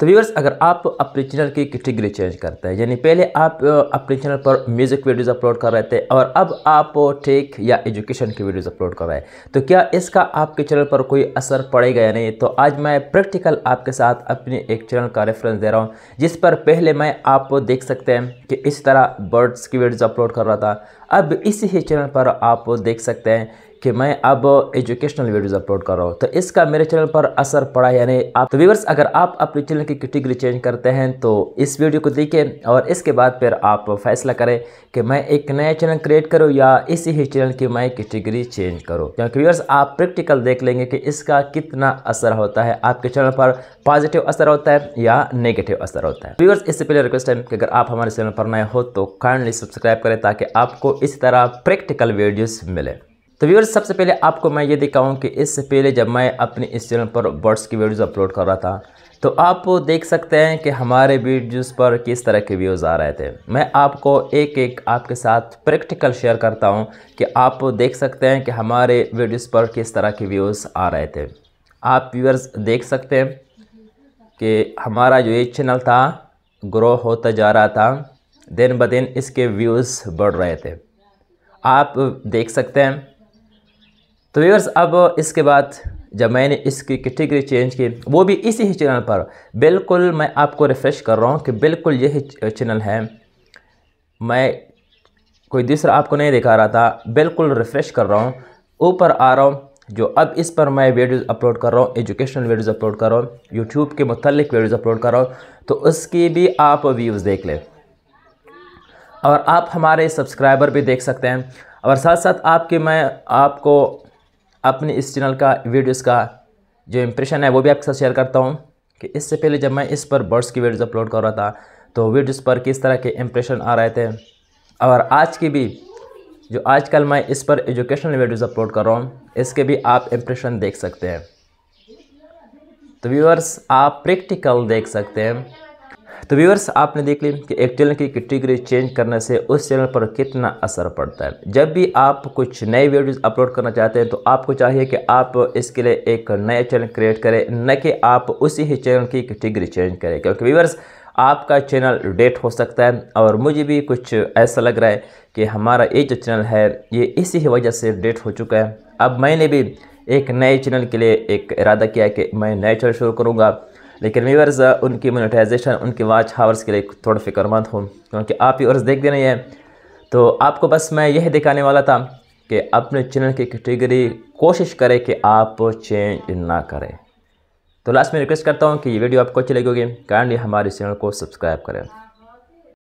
तो व्यूवर्स अगर आप अपने चैनल की कैटेगरी चेंज करते हैं यानी पहले आप अपने चैनल पर म्यूज़िक वीडियोज़ अपलोड कर रहे थे और अब आप टेक या एजुकेशन की वीडियोज़ अपलोड कर रहे हैं तो क्या इसका आपके चैनल पर कोई असर पड़ेगा या नहीं तो आज मैं प्रैक्टिकल आपके साथ अपने एक चैनल का रेफरेंस दे रहा हूँ जिस पर पहले मैं आप देख सकते हैं कि इस तरह बर्ड्स की वीडियोज़ अपलोड कर रहा था अब इसी ही चैनल पर आप देख सकते हैं कि मैं अब एजुकेशनल वीडियोस अपलोड कर रहा हूँ तो इसका मेरे चैनल पर असर पड़ा यानी आप तो व्यूवर्स अगर आप अपने चैनल की कैटेगरी चेंज करते हैं तो इस वीडियो को देखें और इसके बाद फिर आप फैसला करें कि मैं एक नया चैनल क्रिएट करूँ या इसी ही चैनल की मैं कैटेगरी चेंज करूँ क्योंकि व्यूवर्स आप प्रैक्टिकल देख लेंगे कि इसका कितना असर होता है आपके चैनल पर पॉजिटिव असर होता है या नेगेटिव असर होता है व्यूवर्स इससे पहले रिक्वेस्ट है कि अगर आप हमारे चैनल पर नए हो तो काइंडली सब्सक्राइब करें ताकि आपको इस तरह प्रैक्टिकल वीडियोस मिले तो व्यवर्स सबसे पहले आपको मैं ये दिखाऊं कि इससे पहले जब मैं अपने इस चैनल पर बर्ड्स की वीडियोस अपलोड कर रहा था तो आप देख सकते हैं कि हमारे वीडियोस पर किस तरह के व्यूज़ आ रहे थे मैं आपको एक एक आपके साथ प्रैक्टिकल शेयर करता हूँ कि आप देख सकते हैं कि हमारे वीडियोज़ पर किस तरह के व्यूज़ आ रहे थे आप व्यूअर्स देख सकते हैं कि हमारा जो ये चैनल था ग्रो होता जा रहा था दिन ब दिन इसके व्यूज़ बढ़ रहे थे आप देख सकते हैं तो व्यूअर्स अब इसके बाद जब मैंने इसकी कैटेगरी चेंज की वो भी इसी ही चैनल पर बिल्कुल मैं आपको रिफ़्रेश कर रहा हूँ कि बिल्कुल यही चैनल है मैं कोई दूसरा आपको नहीं दिखा रहा था बिल्कुल रिफ़्रेश कर रहा हूँ ऊपर आ रहा हूँ जो अब इस पर मैं वीडियोस अपलोड कर रहा हूँ एजुकेशनल वीडियोस अपलोड कर रहा हूँ यूट्यूब के मतलब वीडियोस अपलोड कर रहा हूँ तो उसकी भी आप व्यूज़ देख लें और आप हमारे सब्सक्राइबर भी देख सकते हैं और साथ साथ आपके मैं आपको अपने इस चैनल का वीडियोस का जो इम्प्रेशन है वो भी आपके साथ शेयर करता हूँ कि इससे पहले जब मैं इस पर बर्ड्स की वीडियोस अपलोड कर रहा था तो वीडियोस पर किस तरह के इम्प्रेशन आ रहे थे और आज की भी जो आजकल मैं इस पर एजुकेशनल वीडियोज़ अपलोड कर रहा हूँ इसके भी आप इम्प्रेशन देख सकते हैं तो व्यूअर्स आप प्रैक्टिकल देख सकते हैं तो व्यूवर्स आपने देख लिया कि एक चैनल की कैटेगरी चेंज करने से उस चैनल पर कितना असर पड़ता है जब भी आप कुछ नए वीडियोस अपलोड करना चाहते हैं तो आपको चाहिए कि आप इसके लिए एक नया चैनल क्रिएट करें न कि आप उसी ही चैनल की कैटेगरी चेंज करें क्योंकि व्यूवर्स आपका चैनल डेट हो सकता है और मुझे भी कुछ ऐसा लग रहा है कि हमारा ये जो चैनल है ये इसी ही वजह से डेट हो चुका है अब मैंने भी एक नए चैनल के लिए एक इरादा किया कि मैं नया चैनल शुरू करूँगा लेकिन व्यवर्स uh, उनकी मोनिटाइजेशन उनके वाच हावर्स के लिए थोड़ा फिक्रमंद हूँ क्योंकि आप वर्स देख दे रहे हैं तो आपको बस मैं यह दिखाने वाला था कि अपने चैनल की कैटेगरी कोशिश करें कि आप चेंज ना करें तो लास्ट में रिक्वेस्ट करता हूँ कि ये वीडियो आपको अच्छी लगी होगी काइंडली हमारे चैनल को सब्सक्राइब करें